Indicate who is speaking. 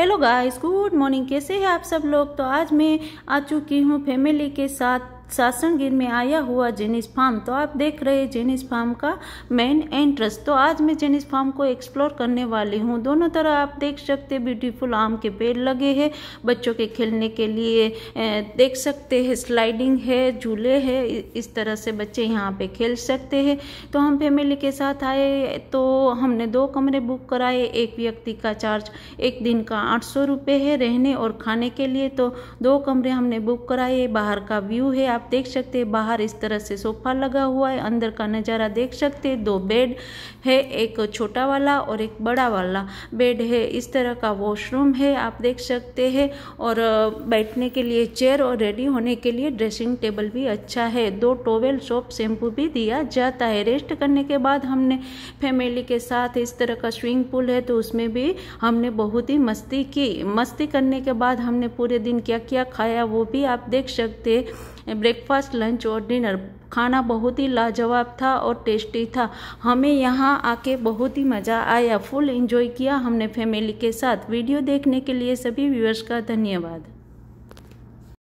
Speaker 1: hello guys good morning कैसे हैं आप सब लोग तो आज मैं आ चुकी हूँ फैमिली के साथ गिर में आया हुआ जेनिस फार्म तो आप देख रहे हैं जेनिस फार्म का मेन एंट्रेंस तो आज मैं जेनिस फार्म को एक्सप्लोर करने वाली हूँ दोनों तरह आप देख सकते हैं ब्यूटीफुल आम के पेड़ लगे हैं बच्चों के खेलने के लिए देख सकते हैं स्लाइडिंग है झूले है इस तरह से बच्चे यहाँ पे खेल सकते हैं तो हम फैमिली के साथ आए तो हमने दो कमरे बुक कराए एक व्यक्ति का चार्ज एक दिन का आठ सौ है रहने और खाने के लिए तो दो कमरे हमने बुक कराए बाहर का व्यू है आप आप देख सकते हैं बाहर इस तरह से सोफा लगा हुआ है अंदर का नज़ारा देख सकते हैं दो बेड है एक छोटा वाला और एक बड़ा वाला बेड है इस तरह का वॉशरूम है आप देख सकते हैं और बैठने के लिए चेयर और रेडी होने के लिए ड्रेसिंग टेबल भी अच्छा है दो टोवेल सोप शैम्पू भी दिया जाता है रेस्ट करने के बाद हमने फैमिली के साथ इस तरह का स्विमिंग पूल है तो उसमें भी हमने बहुत ही मस्ती की मस्ती करने के बाद हमने पूरे दिन क्या क्या खाया वो भी आप देख सकते हैं ब्रेकफास्ट लंच और डिनर खाना बहुत ही लाजवाब था और टेस्टी था हमें यहाँ आके बहुत ही मज़ा आया फुल इंजॉय किया हमने फैमिली के साथ वीडियो देखने के लिए सभी व्यूअर्स का धन्यवाद